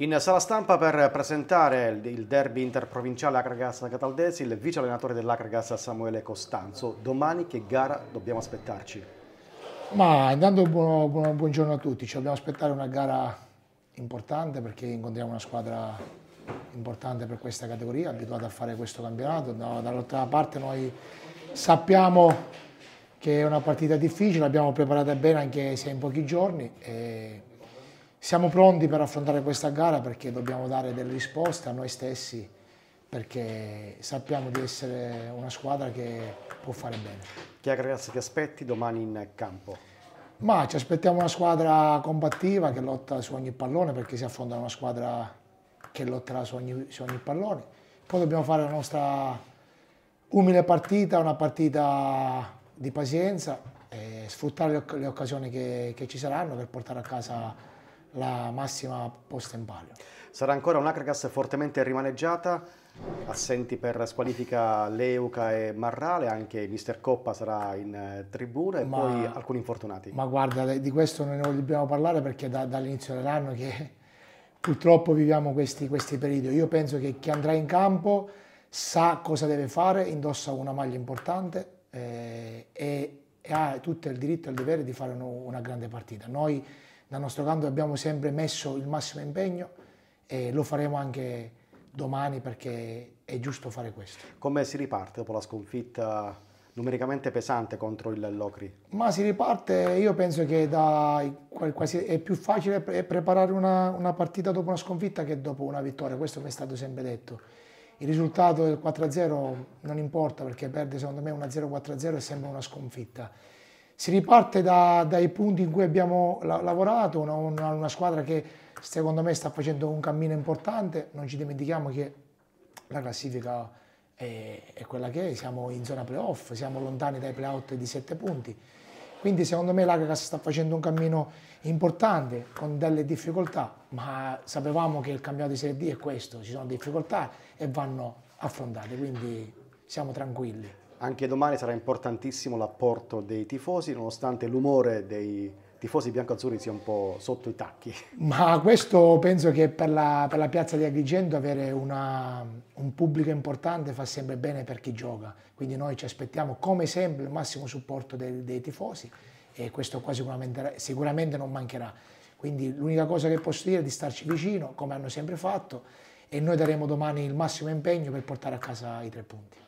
In sala stampa per presentare il derby interprovinciale Acragas Cataldesi, il vice allenatore dell'Acragas Samuele Costanzo. Domani che gara dobbiamo aspettarci? Ma intanto buono, buono, buongiorno a tutti, ci dobbiamo aspettare una gara importante perché incontriamo una squadra importante per questa categoria, abituata a fare questo campionato. No, dall'altra parte noi sappiamo che è una partita difficile, l'abbiamo preparata bene anche se in pochi giorni. E siamo pronti per affrontare questa gara perché dobbiamo dare delle risposte a noi stessi, perché sappiamo di essere una squadra che può fare bene. Che ragazzi, ti aspetti domani in campo? Ma ci aspettiamo una squadra combattiva che lotta su ogni pallone perché si affonda una squadra che lotterà su ogni, su ogni pallone. Poi dobbiamo fare la nostra umile partita, una partita di pazienza e sfruttare le, occasioni che, che ci saranno per portare a casa la massima posta in palio. Sarà ancora un'Acragas fortemente rimaneggiata, assenti per squalifica Leuca e Marrale, anche Mister Coppa sarà in eh, tribuna e ma, poi alcuni infortunati. Ma guarda, di questo non ne dobbiamo parlare perché da, dall'inizio dell'anno che purtroppo viviamo questi, questi periodi. Io penso che chi andrà in campo sa cosa deve fare, indossa una maglia importante eh, e, e, ha tutto il diritto e il dovere di fare una, una grande partita. Noi dal nostro canto abbiamo sempre messo il massimo impegno e lo faremo anche domani perché è giusto fare questo. Come si riparte dopo la sconfitta numericamente pesante contro il Locri? Ma si riparte, io penso che da, quasi, è più facile pre preparare una, una, partita dopo una sconfitta che dopo una vittoria, questo mi è stato sempre detto. Il risultato del 4-0 non importa perché perde secondo me 1-0-4-0 è sempre una sconfitta. Si riparte da, dai punti in cui abbiamo la, lavorato, una, una, una, squadra che secondo me sta facendo un cammino importante, non ci dimentichiamo che la classifica è, è quella che è, siamo in zona playoff, siamo lontani dai playout di 7 punti, quindi secondo me l'Agagas sta facendo un cammino importante con delle difficoltà, ma sapevamo che il campionato di Serie D è questo, ci sono difficoltà e vanno affrontate, quindi siamo tranquilli. Anche domani sarà importantissimo l'apporto dei tifosi, nonostante l'umore dei tifosi biancoazzurri sia un po' sotto i tacchi. Ma questo penso che per la, per la piazza di Agrigento avere una, un pubblico importante fa sempre bene per chi gioca, quindi noi ci aspettiamo come sempre il massimo supporto dei, dei tifosi e questo qua sicuramente, sicuramente non mancherà. Quindi l'unica cosa che posso dire è di starci vicino, come hanno sempre fatto, e noi daremo domani il massimo impegno per portare a casa i tre punti.